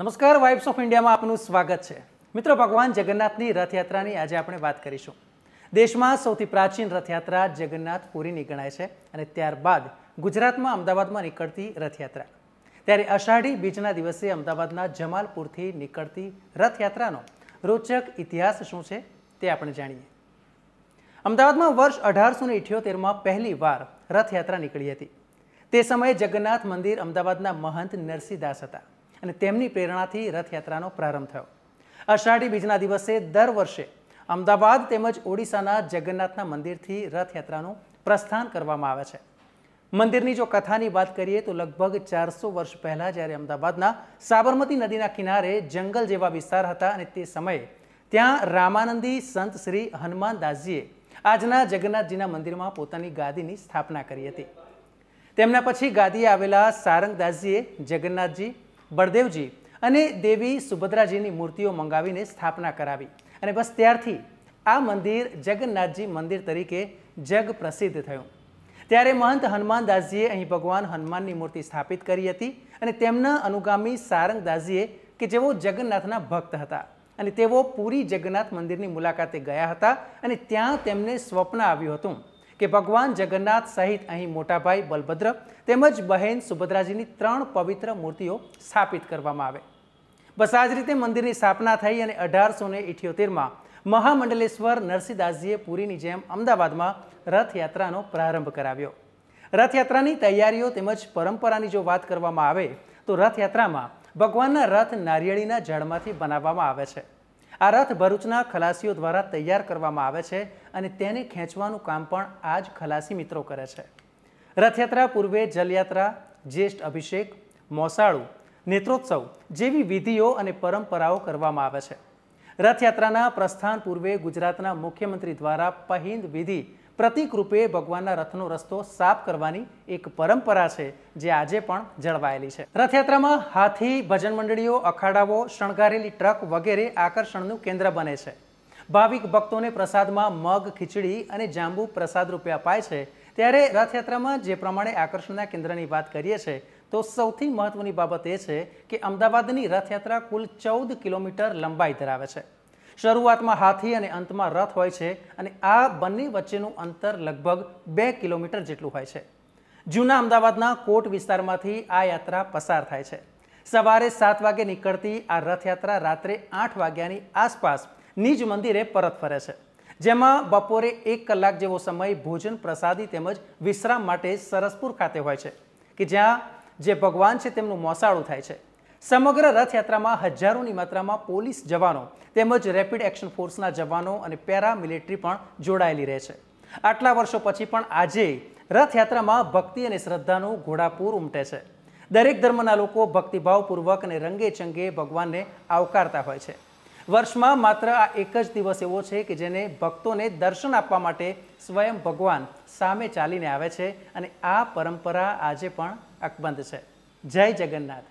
નમસ્કાર vibes of ઇન્ડિયામાં આપનું સ્વાગત છે મિત્રો ભગવાન જગન્નાથની રથયાત્રાની આજે આપણે વાત કરીશું દેશમાં સૌથી પ્રાચીન રથયાત્રા જગન્નાથપુરીની ગણાય છે અને ત્યારબાદ ગુજરાતમાં અમદાવાદમાં નીકળતી રથયાત્રા ત્યારે અષાઢી બીજના દિવસે અમદાવાદના જમાલપુરથી નીકળતી રથયાત્રાનો રોચક ઇતિહાસ શું છે તે આપણે જાણીએ અમદાવાદમાં વર્ષ અઢારસો ને ઇઠ્યોતેરમાં પહેલી વાર રથયાત્રા નીકળી હતી તે સમયે જગન્નાથ મંદિર અમદાવાદના મહંત નરસિંહદાસ હતા અને તેમની પ્રેરણાથી રથયાત્રાનો પ્રારંભ થયો અષાઢી બીજના દિવસે દર વર્ષે અમદાવાદ તેમજ ઓડિશાના જગન્નાથના મંદિરથી રથયાત્રાનું પ્રસ્થાન કરવામાં આવે છે મંદિરની જો કથાની વાત કરીએ તો લગભગ ચારસો વર્ષ પહેલાં જ્યારે અમદાવાદના સાબરમતી નદીના કિનારે જંગલ જેવા વિસ્તાર હતા અને તે સમયે ત્યાં રામાનંદી સંત શ્રી હનુમાનદાસજીએ આજના જગન્નાથજીના મંદિરમાં પોતાની ગાદીની સ્થાપના કરી હતી તેમના પછી ગાદીએ આવેલા સારંગદાસજીએ જગન્નાથજી બળદેવજી અને દેવી સુભદ્રાજીની મૂર્તિઓ મંગાવીને સ્થાપના કરાવી અને બસ ત્યારથી આ મંદિર જગન્નાથજી મંદિર તરીકે જગ પ્રસિદ્ધ થયું ત્યારે મહંત હનુમાનદાસજીએ અહીં ભગવાન હનુમાનની મૂર્તિ સ્થાપિત કરી હતી અને તેમના અનુગામી સારંગદાસજીએ કે જેઓ જગન્નાથના ભક્ત હતા અને તેઓ પૂરી જગન્નાથ મંદિરની મુલાકાતે ગયા હતા અને ત્યાં તેમને સ્વપ્ન આવ્યું હતું કે ભગવાન જગન્નાથ સહિત અહીં મોટાભાઈ બલભદ્ર તેમજ બહેન સુભદ્રાજીની ત્રણ પવિત્ર મૂર્તિઓ સ્થાપિત કરવામાં આવે બસ આ જ રીતે મંદિરની સ્થાપના થઈ અને અઢારસો ને ઇઠ્યોતેરમાં મહામંડલેશ્વર નરસિંહદાસજીએ પુરીની જેમ અમદાવાદમાં રથયાત્રાનો પ્રારંભ કરાવ્યો રથયાત્રાની તૈયારીઓ તેમજ પરંપરાની જો વાત કરવામાં આવે તો રથયાત્રામાં ભગવાનના રથ નારિયેળીના જળમાંથી બનાવવામાં આવે છે આ રથ ભરૂચના ખલાસીઓ દ્વારા તૈયાર કરવામાં આવે છે અને તેને ખેંચવાનું કામ પણ આ જ ખલાસી મિત્રો કરે છે રથયાત્રા પૂર્વે જલયાત્રા જ્યેષ્ઠ અભિષેક મોસાળું નેત્રોત્સવ જેવી વિધિઓ અને પરંપરાઓ કરવામાં આવે છે રથયાત્રાના પ્રસ્થાન પૂર્વે ગુજરાતના મુખ્યમંત્રી દ્વારા પહિંદ વિધિ પ્રતિકરૂપે ભગવાનના રથનો રસ્તો સાફ કરવાની એક પરંપરા છે જે આજે પણ જળવાયેલી છે રથયાત્રામાં હાથી ભજન મંડળીઓ અખાડાઓ શણગારેલી ટ્રક વગેરે આકર્ષણનું કેન્દ્ર બને છે ભાવિક ભક્તોને પ્રસાદમાં મગ ખીચડી અને જાંબુ પ્રસાદ રૂપે અપાય છે ત્યારે રથયાત્રામાં જે પ્રમાણે આકર્ષણના કેન્દ્રની વાત કરીએ છીએ તો સૌથી મહત્વની બાબત એ છે કે અમદાવાદની રથયાત્રા કુલ ચૌદ કિલોમીટર લંબાઈ ધરાવે છે શરૂઆતમાં હાથી અને અંતમાં રથ હોય છે અને આ બંને વચ્ચેનું અંતર લગભગ બે કિલોમીટર જેટલું હોય છે જૂના અમદાવાદના કોટ વિસ્તારમાંથી આ યાત્રા પસાર થાય છે સવારે સાત વાગે નીકળતી આ રથયાત્રા રાત્રે આઠ વાગ્યાની આસપાસ નિજ મંદિરે પરત ફરે છે જેમાં બપોરે એક કલાક જેવો સમય ભોજન પ્રસાદી તેમજ વિશ્રામ માટે સરસપુર ખાતે હોય છે કે જ્યાં જે ભગવાન છે તેમનું મોસાળું થાય છે સમગ્ર રથયાત્રામાં હજારોની માત્રામાં પોલીસ જવાનો તેમજ રેપિડ એક્શન ફોર્સના જવાનો અને પેરા પણ જોડાયેલી રહે છે આટલા વર્ષો પછી પણ આજે રથયાત્રામાં ભક્તિ અને શ્રદ્ધાનું ઘોડાપૂર ઉમટે છે દરેક ધર્મના લોકો ભક્તિભાવપૂર્વક અને રંગે ચંગે ભગવાનને આવકારતા હોય છે વર્ષમાં માત્ર આ એક જ દિવસ એવો છે કે જેને ભક્તોને દર્શન આપવા માટે સ્વયં ભગવાન સામે ચાલીને આવે છે અને આ પરંપરા આજે પણ અકબંધ છે જય જગન્નાથ